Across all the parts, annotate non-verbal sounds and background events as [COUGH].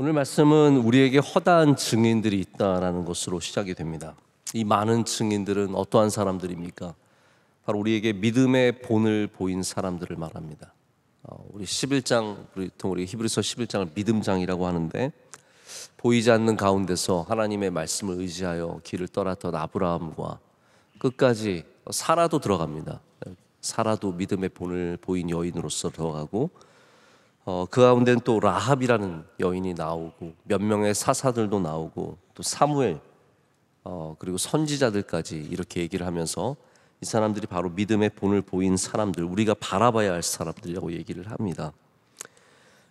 오늘 말씀은 우리에게 허다한 증인들이 있다라는 것으로 시작이 됩니다. 이 많은 증인들은 어떠한 사람들입니까? 바로 우리에게 믿음의 본을 보인 사람들을 말합니다. 어, 우리 11장 보통 우리 히브리서 11장을 믿음장이라고 하는데 보이지 않는 가운데서 하나님의 말씀을 의지하여 길을 떠났던 아브라함과 끝까지 살아도 들어갑니다. 살아도 믿음의 본을 보인 여인으로서 들어가고 어, 그 가운데는 또 라합이라는 여인이 나오고 몇 명의 사사들도 나오고 또 사무엘 어, 그리고 선지자들까지 이렇게 얘기를 하면서 이 사람들이 바로 믿음의 본을 보인 사람들 우리가 바라봐야 할 사람들이라고 얘기를 합니다.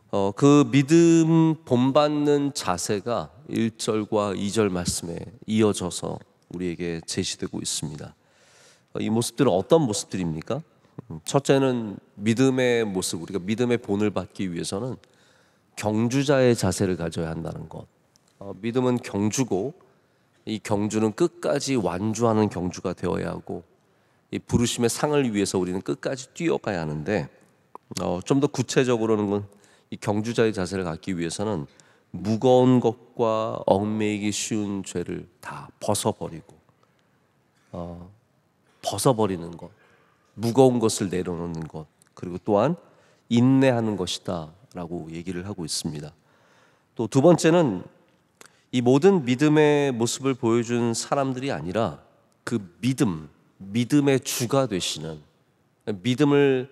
어, 그 믿음 본받는 자세가 1절과 2절 말씀에 이어져서 우리에게 제시되고 있습니다. 어, 이 모습들은 어떤 모습들입니까? 첫째는 믿음의 모습, 우리가 믿음의 본을 받기 위해서는 경주자의 자세를 가져야 한다는 것. 어, 믿음은 경주고 이 경주는 끝까지 완주하는 경주가 되어야 하고 이 부르심의 상을 위해서 우리는 끝까지 뛰어가야 하는데 어, 좀더 구체적으로는 이 경주자의 자세를 갖기 위해서는 무거운 것과 얽매이기 쉬운 죄를 다 벗어버리고 어, 벗어버리는 것 무거운 것을 내려놓는 것, 그리고 또한 인내하는 것이다 라고 얘기를 하고 있습니다. 또 두 번째는 이 모든 믿음의 모습을 보여준 사람들이 아니라 그 믿음, 믿음의 주가 되시는 믿음을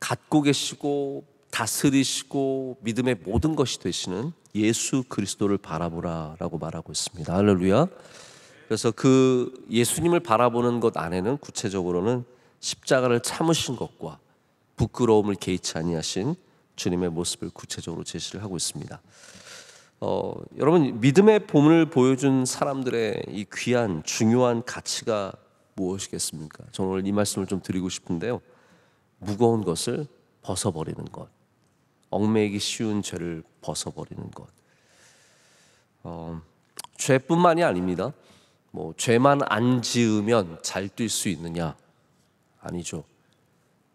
갖고 계시고 다스리시고 믿음의 모든 것이 되시는 예수 그리스도를 바라보라라고 말하고 있습니다. 할렐루야. 그래서 그 예수님을 바라보는 것 안에는 구체적으로는 십자가를 참으신 것과 부끄러움을 개의치 아니하신 주님의 모습을 구체적으로 제시를 하고 있습니다. 어, 여러분 믿음의 봄을 보여준 사람들의 이 귀한 중요한 가치가 무엇이겠습니까? 저는 오늘 이 말씀을 좀 드리고 싶은데요. 무거운 것을 벗어버리는 것, 얽매이기 쉬운 죄를 벗어버리는 것. 어, 죄뿐만이 아닙니다. 뭐 죄만 안 지으면 잘 뛸 수 있느냐? 아니죠.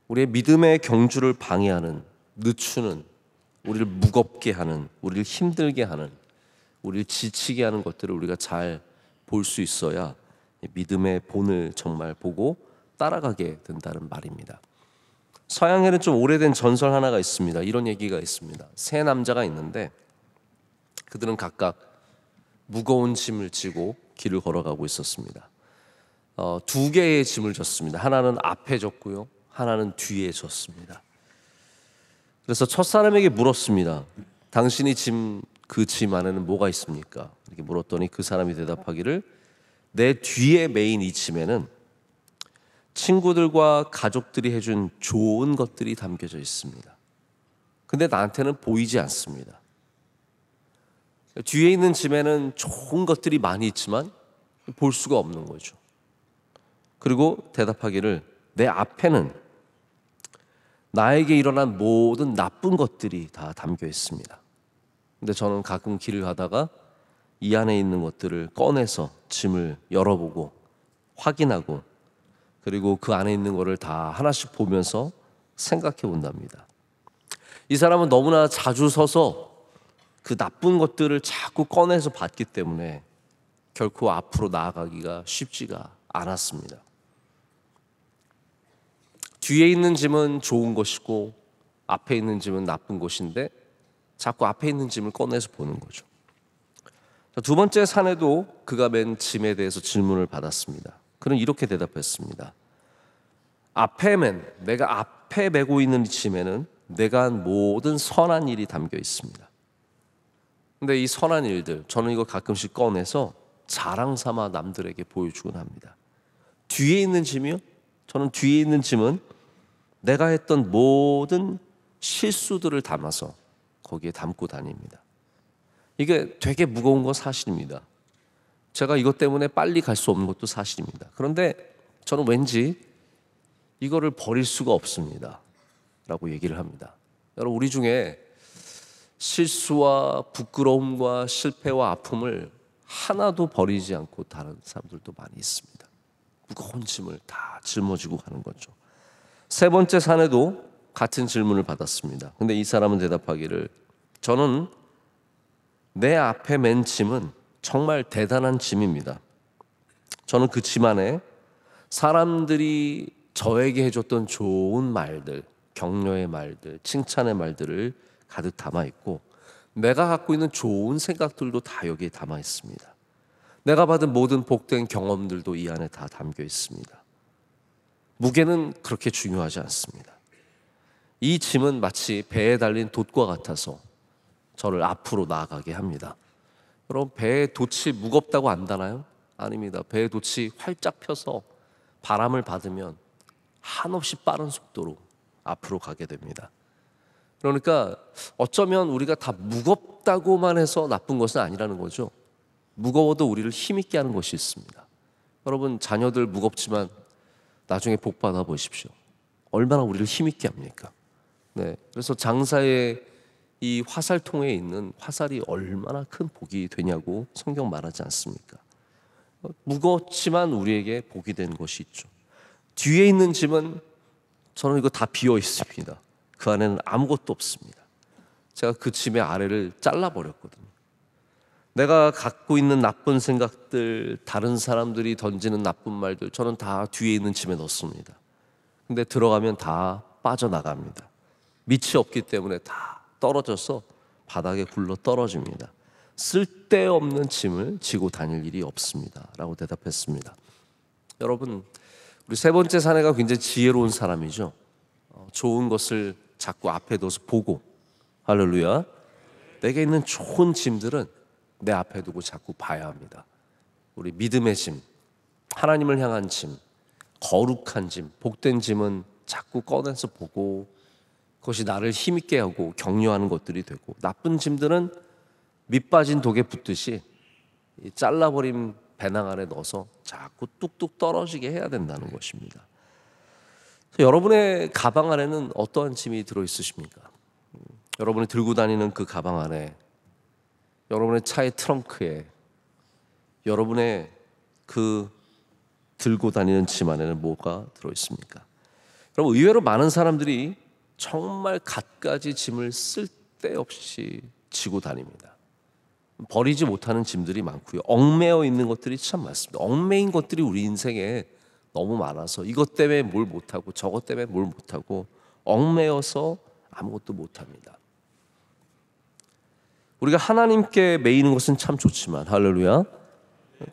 우리의 믿음의 경주를 방해하는, 늦추는, 우리를 무겁게 하는, 우리를 힘들게 하는, 우리를 지치게 하는 것들을 우리가 잘 볼 수 있어야 믿음의 본을 정말 보고 따라가게 된다는 말입니다. 서양에는 좀 오래된 전설 하나가 있습니다. 이런 얘기가 있습니다. 세 남자가 있는데 그들은 각각 무거운 짐을 지고 길을 걸어가고 있었습니다. 어, 두 개의 짐을 졌습니다. 하나는 앞에 졌고요. 하나는 뒤에 졌습니다. 그래서 첫사람에게 물었습니다. 당신이 짐, 그 짐 안에는 뭐가 있습니까? 이렇게 물었더니 그 사람이 대답하기를 내 뒤에 메인 이 짐에는 친구들과 가족들이 해준 좋은 것들이 담겨져 있습니다. 근데 나한테는 보이지 않습니다. 뒤에 있는 짐에는 좋은 것들이 많이 있지만 볼 수가 없는 거죠. 그리고 대답하기를 내 앞에는 나에게 일어난 모든 나쁜 것들이 다 담겨 있습니다. 근데 저는 가끔 길을 가다가 이 안에 있는 것들을 꺼내서 짐을 열어보고 확인하고 그리고 그 안에 있는 것을 다 하나씩 보면서 생각해 본답니다. 이 사람은 너무나 자주 서서 그 나쁜 것들을 자꾸 꺼내서 봤기 때문에 결코 앞으로 나아가기가 쉽지가 않았습니다. 뒤에 있는 짐은 좋은 것이고 앞에 있는 짐은 나쁜 것인데 자꾸 앞에 있는 짐을 꺼내서 보는 거죠. 두 번째 사내도 그가 맨 짐에 대해서 질문을 받았습니다. 그는 이렇게 대답했습니다. 앞에 맨, 내가 앞에 메고 있는 짐에는 내가 한 모든 선한 일이 담겨 있습니다. 근데 이 선한 일들 저는 이거 가끔씩 꺼내서 자랑 삼아 남들에게 보여주곤 합니다. 뒤에 있는 짐이요? 저는 뒤에 있는 짐은 내가 했던 모든 실수들을 담아서 거기에 담고 다닙니다. 이게 되게 무거운 건 사실입니다. 제가 이것 때문에 빨리 갈 수 없는 것도 사실입니다. 그런데 저는 왠지 이거를 버릴 수가 없습니다. 라고 얘기를 합니다. 여러분, 우리 중에 실수와 부끄러움과 실패와 아픔을 하나도 버리지 않고 다른 사람들도 많이 있습니다. 무거운 짐을 다 짊어지고 가는 거죠. 세 번째 사내도 같은 질문을 받았습니다. 근데 이 사람은 대답하기를 저는 내 앞에 맨 짐은 정말 대단한 짐입니다. 저는 그 짐 안에 사람들이 저에게 해줬던 좋은 말들, 격려의 말들, 칭찬의 말들을 가득 담아 있고 내가 갖고 있는 좋은 생각들도 다 여기에 담아 있습니다. 내가 받은 모든 복된 경험들도 이 안에 다 담겨 있습니다. 무게는 그렇게 중요하지 않습니다. 이 짐은 마치 배에 달린 돛과 같아서 저를 앞으로 나아가게 합니다. 여러분 배의 돛이 무겁다고 안다나요? 아닙니다. 배의 돛이 활짝 펴서 바람을 받으면 한없이 빠른 속도로 앞으로 가게 됩니다. 그러니까 어쩌면 우리가 다 무겁다고만 해서 나쁜 것은 아니라는 거죠. 무거워도 우리를 힘있게 하는 것이 있습니다. 여러분, 자녀들 무겁지만 나중에 복 받아 보십시오. 얼마나 우리를 힘있게 합니까? 네. 그래서 장사의 이 화살통에 있는 화살이 얼마나 큰 복이 되냐고 성경 말하지 않습니까? 무겁지만 우리에게 복이 되는 것이 있죠. 뒤에 있는 짐은 저는 이거 다 비어 있습니다. 그 안에는 아무것도 없습니다. 제가 그 침의 아래를 잘라버렸거든요. 내가 갖고 있는 나쁜 생각들, 다른 사람들이 던지는 나쁜 말들, 저는 다 뒤에 있는 침에 넣습니다. 근데 들어가면 다 빠져나갑니다. 밑이 없기 때문에 다 떨어져서 바닥에 굴러 떨어집니다. 쓸데없는 짐을 지고 다닐 일이 없습니다. 라고 대답했습니다. 여러분, 우리 세 번째 사내가 굉장히 지혜로운 사람이죠. 어, 좋은 것을 자꾸 앞에 둬서 보고 할렐루야. 내게 있는 좋은 짐들은 내 앞에 두고 자꾸 봐야 합니다. 우리 믿음의 짐, 하나님을 향한 짐, 거룩한 짐, 복된 짐은 자꾸 꺼내서 보고 그것이 나를 힘있게 하고 격려하는 것들이 되고 나쁜 짐들은 밑빠진 독에 붙듯이 잘라버린 배낭 안에 넣어서 자꾸 뚝뚝 떨어지게 해야 된다는 것입니다. 여러분의 가방 안에는 어떠한 짐이 들어 있으십니까? 여러분이 들고 다니는 그 가방 안에, 여러분의 차의 트렁크에, 여러분의 그 들고 다니는 짐 안에는 뭐가 들어 있습니까? 여러 의외로 많은 사람들이 정말 갖가지 짐을 쓸데없이 지고 다닙니다. 버리지 못하는 짐들이 많고요. 얽매여 있는 것들이 참 많습니다. 얽매인 것들이 우리 인생에 너무 많아서 이것 때문에 뭘 못하고 저것 때문에 뭘 못하고 얽매여서 아무것도 못합니다. 우리가 하나님께 매이는 것은 참 좋지만 할렐루야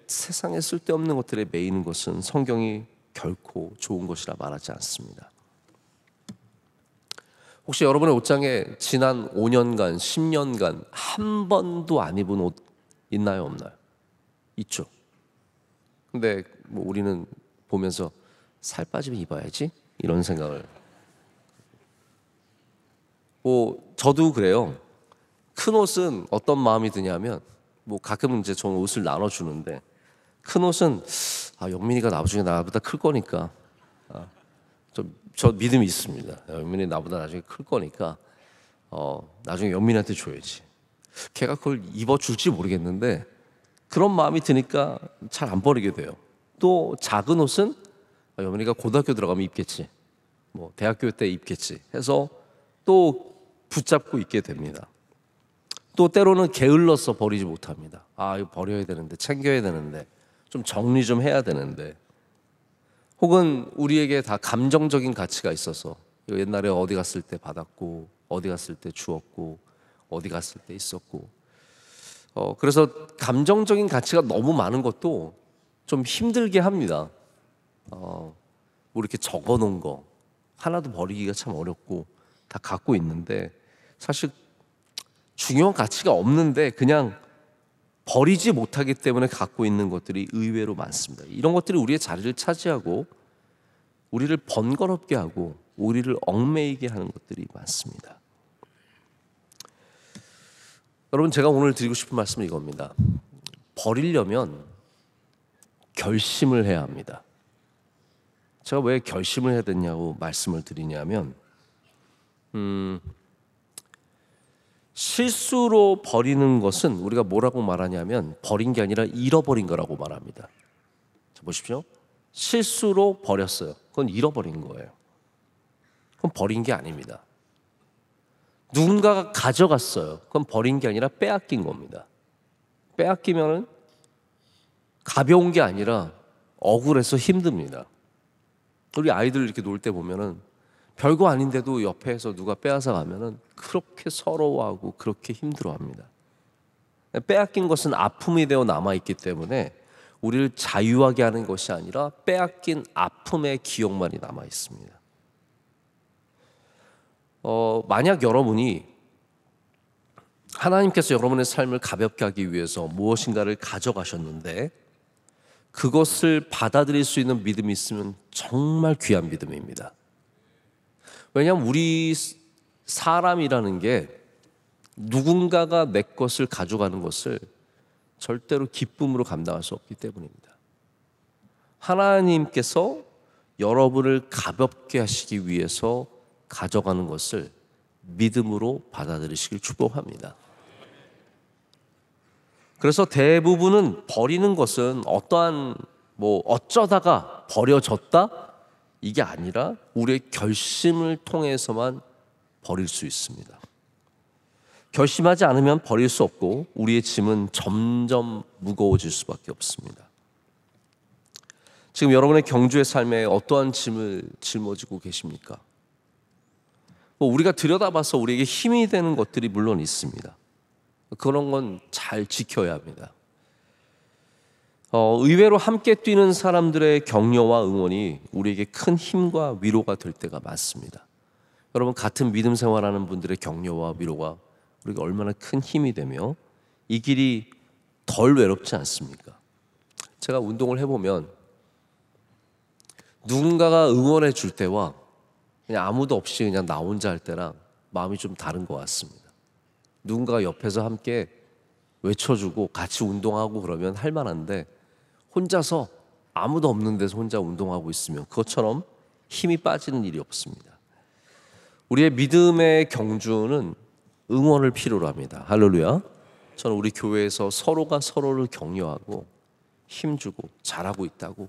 세상에 쓸데없는 것들에 매이는 것은 성경이 결코 좋은 것이라 말하지 않습니다. 혹시 여러분의 옷장에 지난 5년간, 10년간 한 번도 안 입은 옷 있나요, 없나요? 있죠. 근데 뭐 우리는 보면서 살 빠지면 입어야지 이런 생각을. 뭐 저도 그래요. 큰 옷은 어떤 마음이 드냐면 뭐 가끔 이제 저는 옷을 나눠 주는데 큰 옷은 아 영민이가 나중에 나보다 클 거니까 아, 저, 저 믿음이 있습니다. 영민이 나보다 나중에 클 거니까 어, 나중에 영민한테 줘야지. 걔가 그걸 입어줄지 모르겠는데 그런 마음이 드니까 잘 안 버리게 돼요. 또 작은 옷은 어머니가 고등학교 들어가면 입겠지. 뭐 대학교 때 입겠지. 해서 또 붙잡고 있게 됩니다. 또 때로는 게을러서 버리지 못합니다. 아, 이거 버려야 되는데, 챙겨야 되는데, 좀 정리 좀 해야 되는데. 혹은 우리에게 다 감정적인 가치가 있어서 이거 옛날에 어디 갔을 때 받았고, 어디 갔을 때 주었고, 어디 갔을 때 있었고. 어, 그래서 감정적인 가치가 너무 많은 것도 좀 힘들게 합니다. 어, 뭐 이렇게 적어 놓은 거 하나도 버리기가 참 어렵고 다 갖고 있는데 사실 중요한 가치가 없는데 그냥 버리지 못하기 때문에 갖고 있는 것들이 의외로 많습니다. 이런 것들이 우리의 자리를 차지하고 우리를 번거롭게 하고 우리를 얽매이게 하는 것들이 많습니다. 여러분 제가 오늘 드리고 싶은 말씀은 이겁니다. 버리려면 결심을 해야 합니다. 제가 왜 결심을 해야 됐냐고 말씀을 드리냐면, 음, 실수로 버리는 것은 우리가 뭐라고 말하냐면 버린 게 아니라 잃어버린 거라고 말합니다. 자, 보십시오. 실수로 버렸어요. 그건 잃어버린 거예요. 그건 버린 게 아닙니다. 누군가가 가져갔어요. 그건 버린 게 아니라 빼앗긴 겁니다. 빼앗기면 가벼운 게 아니라 억울해서 힘듭니다. 우리 아이들 이렇게 놀 때 보면은 별거 아닌데도 옆에서 누가 빼앗아 가면은 그렇게 서러워하고 그렇게 힘들어합니다. 빼앗긴 것은 아픔이 되어 남아 있기 때문에 우리를 자유하게 하는 것이 아니라 빼앗긴 아픔의 기억만이 남아 있습니다. 어, 만약 여러분이 하나님께서 여러분의 삶을 가볍게 하기 위해서 무엇인가를 가져가셨는데 그것을 받아들일 수 있는 믿음이 있으면 정말 귀한 믿음입니다. 왜냐하면 우리 사람이라는 게 누군가가 내 것을 가져가는 것을 절대로 기쁨으로 감당할 수 없기 때문입니다. 하나님께서 여러분을 가볍게 하시기 위해서 가져가는 것을 믿음으로 받아들이시길 축복합니다. 그래서 대부분은 버리는 것은 어떠한 뭐 어쩌다가 버려졌다 이게 아니라 우리의 결심을 통해서만 버릴 수 있습니다. 결심하지 않으면 버릴 수 없고 우리의 짐은 점점 무거워질 수밖에 없습니다. 지금 여러분의 경주의 삶에 어떠한 짐을 짊어지고 계십니까? 뭐 우리가 들여다봐서 우리에게 힘이 되는 것들이 물론 있습니다. 그런 건 잘 지켜야 합니다. 어, 의외로 함께 뛰는 사람들의 격려와 응원이 우리에게 큰 힘과 위로가 될 때가 많습니다. 여러분 같은 믿음 생활하는 분들의 격려와 위로가 우리가 얼마나 큰 힘이 되며 이 길이 덜 외롭지 않습니까? 제가 운동을 해보면 누군가가 응원해 줄 때와 그냥 아무도 없이 그냥 나 혼자 할 때랑 마음이 좀 다른 것 같습니다. 누군가가 옆에서 함께 외쳐주고 같이 운동하고 그러면 할 만한데 혼자서 아무도 없는 데서 혼자 운동하고 있으면 그것처럼 힘이 빠지는 일이 없습니다. 우리의 믿음의 경주는 응원을 필요로 합니다. 할렐루야. 저는 우리 교회에서 서로가 서로를 격려하고 힘주고 잘하고 있다고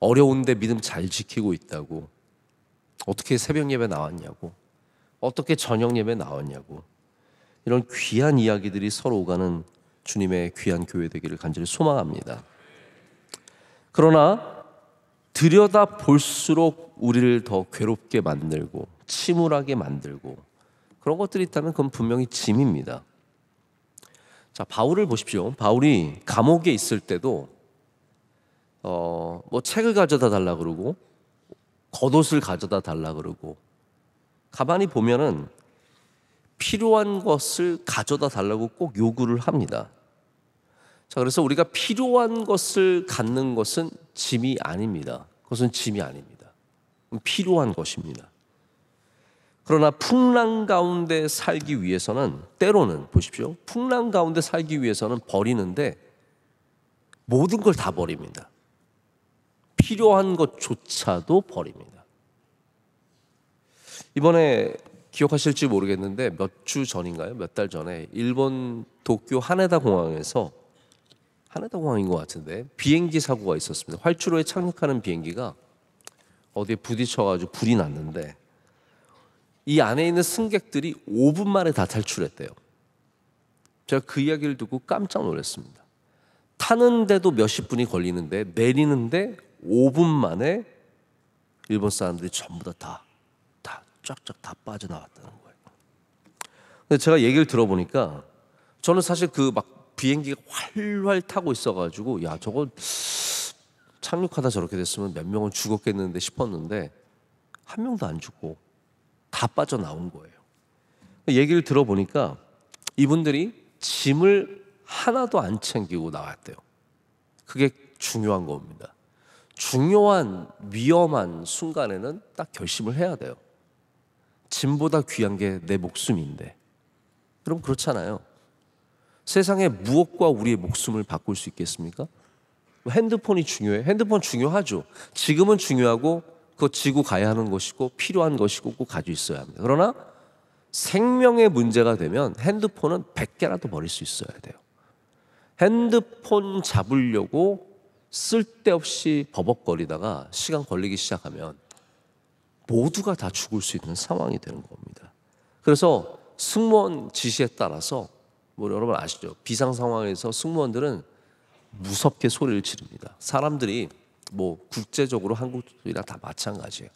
어려운데 믿음 잘 지키고 있다고 어떻게 새벽 예배 나왔냐고 어떻게 저녁 예배 나왔냐고 이런 귀한 이야기들이 서로 오가는 주님의 귀한 교회 되기를 간절히 소망합니다. 그러나 들여다 볼수록 우리를 더 괴롭게 만들고 침울하게 만들고 그런 것들이 있다면 그건 분명히 짐입니다. 자 바울을 보십시오. 바울이 감옥에 있을 때도 어, 뭐 책을 가져다 달라 그러고 겉옷을 가져다 달라 그러고 가만히 보면은 필요한 것을 가져다 달라고 꼭 요구를 합니다. 자, 그래서 우리가 필요한 것을 갖는 것은 짐이 아닙니다. 그것은 짐이 아닙니다. 필요한 것입니다. 그러나 풍랑 가운데 살기 위해서는 때로는 보십시오. 풍랑 가운데 살기 위해서는 버리는데 모든 걸 다 버립니다. 필요한 것조차도 버립니다. 이번에 기억하실지 모르겠는데 몇 주 전인가요? 몇 달 전에 일본 도쿄 하네다 공항에서 하네다 공항인 것 같은데 비행기 사고가 있었습니다. 활주로에 착륙하는 비행기가 어디에 부딪혀가지고 불이 났는데 이 안에 있는 승객들이 5분 만에 다 탈출했대요. 제가 그 이야기를 듣고 깜짝 놀랐습니다. 타는데도 몇십 분이 걸리는데 내리는데 5분 만에 일본 사람들이 전부 다다 쫙쫙 다 빠져나왔다는 거예요. 근데 제가 얘기를 들어보니까 저는 사실 그 막 비행기가 활활 타고 있어가지고 야 저거 착륙하다 저렇게 됐으면 몇 명은 죽었겠는데 싶었는데 한 명도 안 죽고 다 빠져나온 거예요. 얘기를 들어보니까 이분들이 짐을 하나도 안 챙기고 나왔대요. 그게 중요한 겁니다. 중요한 위험한 순간에는 딱 결심을 해야 돼요. 짐보다 귀한 게 내 목숨인데. 여러분 그렇잖아요. 세상에 무엇과 우리의 목숨을 바꿀 수 있겠습니까? 뭐 핸드폰이 중요해. 핸드폰 중요하죠. 지금은 중요하고 그거 지고 가야 하는 것이고 필요한 것이고 꼭 가지고 있어야 합니다. 그러나 생명의 문제가 되면 핸드폰은 100개라도 버릴 수 있어야 돼요. 핸드폰 잡으려고 쓸데없이 버벅거리다가 시간 걸리기 시작하면 모두가 다 죽을 수 있는 상황이 되는 겁니다. 그래서 승무원 지시에 따라서 뭐 여러분 아시죠? 비상 상황에서 승무원들은 무섭게 소리를 지릅니다. 사람들이 뭐 국제적으로 한국이나 다 마찬가지예요.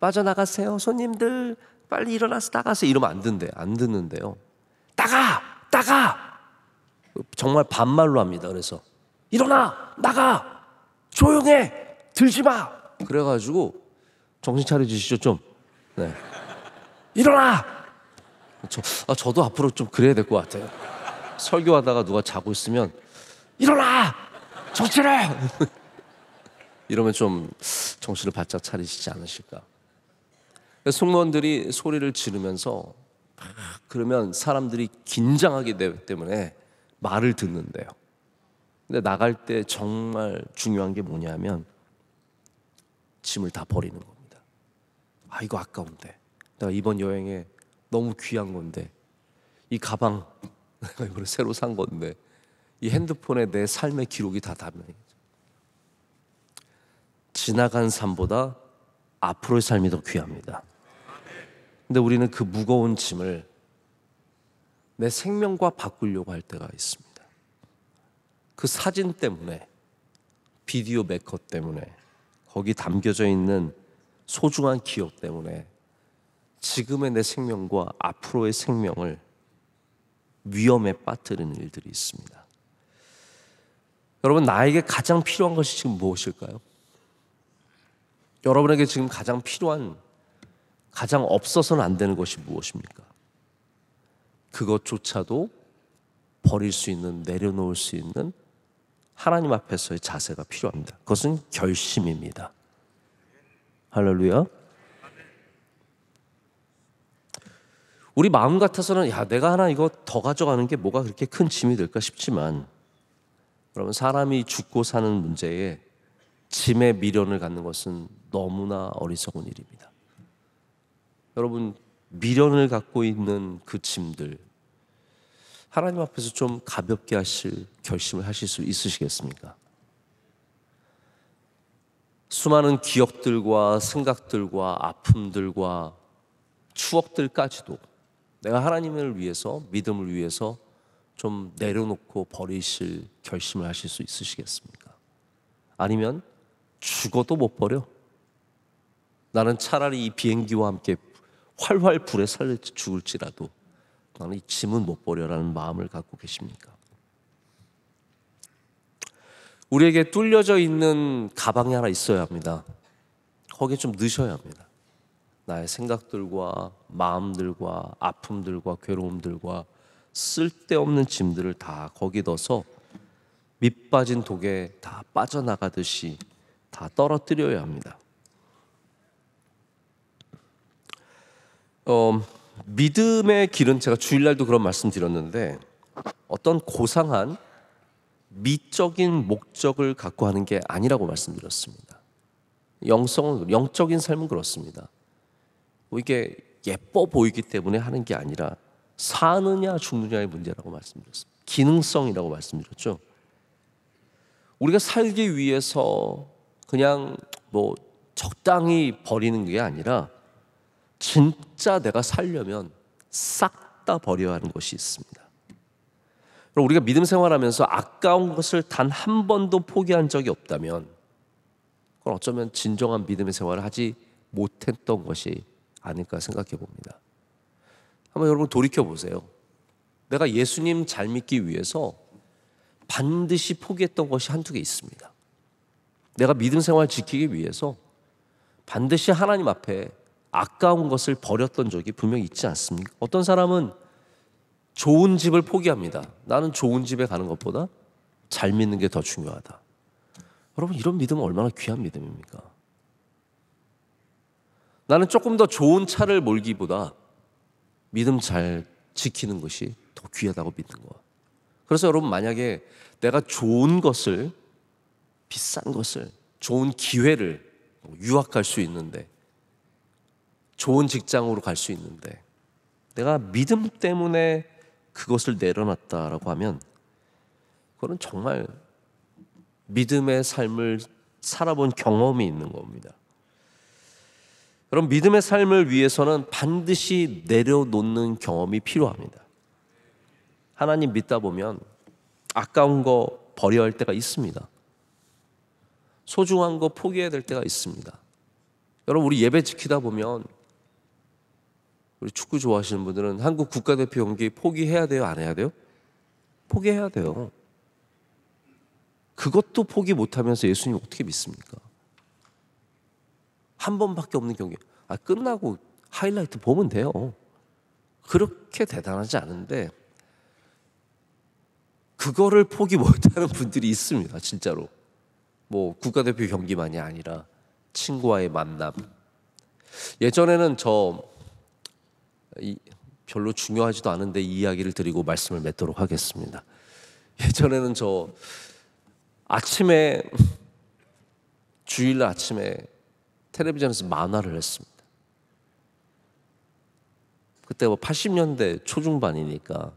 빠져나가세요, 손님들 빨리 일어나서 나가세요 이러면 안 듣는데 안 듣는데요. 나가, 나가. 정말 반말로 합니다. 그래서 일어나, 나가, 조용해, 들지 마. 그래가지고 정신 차려 주시죠 좀. 네. 일어나. 저, 아, 저도 앞으로 좀 그래야 될 것 같아요. 설교하다가 누가 자고 있으면 일어나. 정신 차 [LAUGHS] 이러면 좀 정신을 바짝 차리시지 않으실까. 승무원들이 소리를 지르면서 그러면 사람들이 긴장하기 게 때문에 말을 듣는데요. 근데 나갈 때 정말 중요한 게 뭐냐면 짐을 다 버리는 거. 예요 아 이거 아까운데 내가 이번 여행에 너무 귀한 건데 이 가방 내가 [LAUGHS] 이번에 새로 산 건데 이 핸드폰에 내 삶의 기록이 다 담겨 있죠. 지나간 삶보다 앞으로의 삶이 더 귀합니다. 근데 우리는 그 무거운 짐을 내 생명과 바꾸려고 할 때가 있습니다. 그 사진 때문에, 비디오 메커 때문에, 거기 담겨져 있는 소중한 기억 때문에 지금의 내 생명과 앞으로의 생명을 위험에 빠뜨리는 일들이 있습니다. 여러분, 나에게 가장 필요한 것이 지금 무엇일까요? 여러분에게 지금 가장 필요한, 가장 없어서는 안 되는 것이 무엇입니까? 그것조차도 버릴 수 있는, 내려놓을 수 있는 하나님 앞에서의 자세가 필요합니다. 그것은 결심입니다. 할렐루야. 우리 마음 같아서는 야 내가 하나 이거 더 가져가는 게 뭐가 그렇게 큰 짐이 될까 싶지만 여러분 사람이 죽고 사는 문제에 짐의 미련을 갖는 것은 너무나 어리석은 일입니다. 여러분 미련을 갖고 있는 그 짐들 하나님 앞에서 좀 가볍게 하실 결심을 하실 수 있으시겠습니까? 수많은 기억들과 생각들과 아픔들과 추억들까지도 내가 하나님을 위해서 믿음을 위해서 좀 내려놓고 버리실 결심을 하실 수 있으시겠습니까? 아니면 죽어도 못 버려. 나는 차라리 이 비행기와 함께 활활 불에 살려 죽을지라도 나는 이 짐은 못 버려라는 마음을 갖고 계십니까? 우리에게 뚫려져 있는 가방이 하나 있어야 합니다. 거기에 좀 넣으셔야 합니다. 나의 생각들과 마음들과 아픔들과 괴로움들과 쓸데없는 짐들을 다 거기 넣어서 밑빠진 독에 다 빠져나가듯이 다 떨어뜨려야 합니다. 어, 믿음의 길은 제가 주일날도 그런 말씀 드렸는데 어떤 고상한 미적인 목적을 갖고 하는 게 아니라고 말씀드렸습니다. 영성은 영적인 삶은 그렇습니다. 뭐 이게 예뻐 보이기 때문에 하는 게 아니라 사느냐 죽느냐의 문제라고 말씀드렸습니다. 기능성이라고 말씀드렸죠. 우리가 살기 위해서 그냥 뭐 적당히 버리는 게 아니라 진짜 내가 살려면 싹 다 버려야 하는 것이 있습니다. 우리가 믿음 생활하면서 아까운 것을 단 한 번도 포기한 적이 없다면 그건 어쩌면 진정한 믿음의 생활을 하지 못했던 것이 아닐까 생각해 봅니다. 한번 여러분 돌이켜 보세요. 내가 예수님 잘 믿기 위해서 반드시 포기했던 것이 한두 개 있습니다. 내가 믿음 생활 지키기 위해서 반드시 하나님 앞에 아까운 것을 버렸던 적이 분명 있지 않습니까? 어떤 사람은 좋은 집을 포기합니다. 나는 좋은 집에 가는 것보다 잘 믿는 게 더 중요하다. 여러분, 이런 믿음은 얼마나 귀한 믿음입니까? 나는 조금 더 좋은 차를 몰기보다 믿음 잘 지키는 것이 더 귀하다고 믿는 거야. 그래서 여러분, 만약에 내가 좋은 것을, 비싼 것을, 좋은 기회를 뭐 유학 갈수 있는데, 좋은 직장으로 갈 수 있는데, 내가 믿음 때문에 그것을 내려놨다라고 하면 그거는 정말 믿음의 삶을 살아본 경험이 있는 겁니다. 그럼 믿음의 삶을 위해서는 반드시 내려놓는 경험이 필요합니다. 하나님 믿다 보면 아까운 거 버려야 할 때가 있습니다. 소중한 거 포기해야 될 때가 있습니다. 여러분 우리 예배 지키다 보면 우리 축구 좋아하시는 분들은 한국 국가대표 경기 포기해야 돼요? 안 해야 돼요? 포기해야 돼요. 그것도 포기 못하면서 예수님 어떻게 믿습니까? 한 번밖에 없는 경기. 아, 끝나고 하이라이트 보면 돼요. 그렇게 대단하지 않은데, 그거를 포기 못하는 분들이 있습니다, 진짜로. 뭐, 국가대표 경기만이 아니라, 친구와의 만남. 예전에는 저 별로 중요하지도 않은데 이야기를 드리고 말씀을 맺도록 하겠습니다. 예전에는 저 아침에 주일 아침에 텔레비전에서 만화를 했습니다. 그때 뭐 80년대 초중반이니까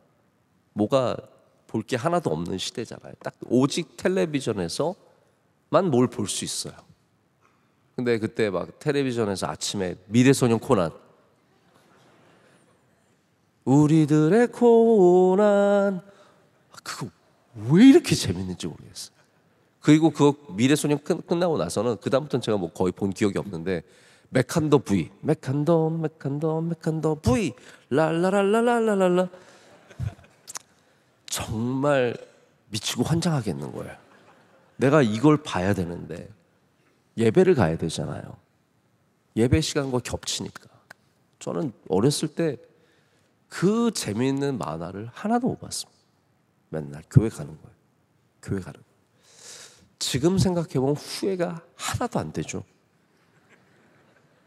뭐가 볼 게 하나도 없는 시대잖아요. 딱 오직 텔레비전에서만 뭘 볼 수 있어요. 근데 그때 막 텔레비전에서 아침에 미래소년 코난 우리들의 고난 아, 그거 왜 이렇게 재밌는지 모르겠어요. 그리고 그 미래소년 끝나고 나서는 그 다음부터는 제가 뭐 거의 본 기억이 없는데 메칸더 V, 메칸더, 메칸더, 메칸더 V, 랄라랄라랄라랄라 정말 미치고 환장하겠는 거예요. 내가 이걸 봐야 되는데 예배를 가야 되잖아요. 예배 시간과 겹치니까. 저는 어렸을 때그 재미있는 만화를 하나도 못 봤습니다. 맨날 교회 가는 거예요. 교회 가는 거예요. 지금 생각해보면 후회가 하나도 안 되죠.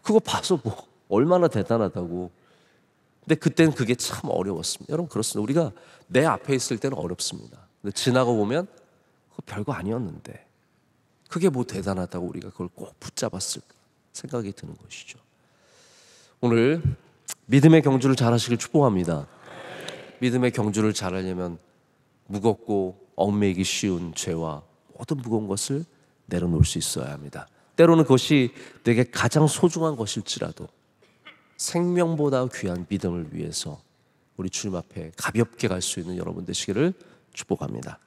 그거 봐서 뭐 얼마나 대단하다고. 근데 그때는 그게 참 어려웠습니다. 여러분 그렇습니다. 우리가 내 앞에 있을 때는 어렵습니다. 근데 지나고 보면 그 별거 아니었는데 그게 뭐 대단하다고 우리가 그걸 꼭 붙잡았을까 생각이 드는 것이죠. 오늘 믿음의 경주를 잘하시길 축복합니다. 믿음의 경주를 잘하려면 무겁고 얽매이기 쉬운 죄와 모든 무거운 것을 내려놓을 수 있어야 합니다. 때로는 그것이 내게 가장 소중한 것일지라도 생명보다 귀한 믿음을 위해서 우리 주님 앞에 가볍게 갈 수 있는 여러분 되시기를 축복합니다.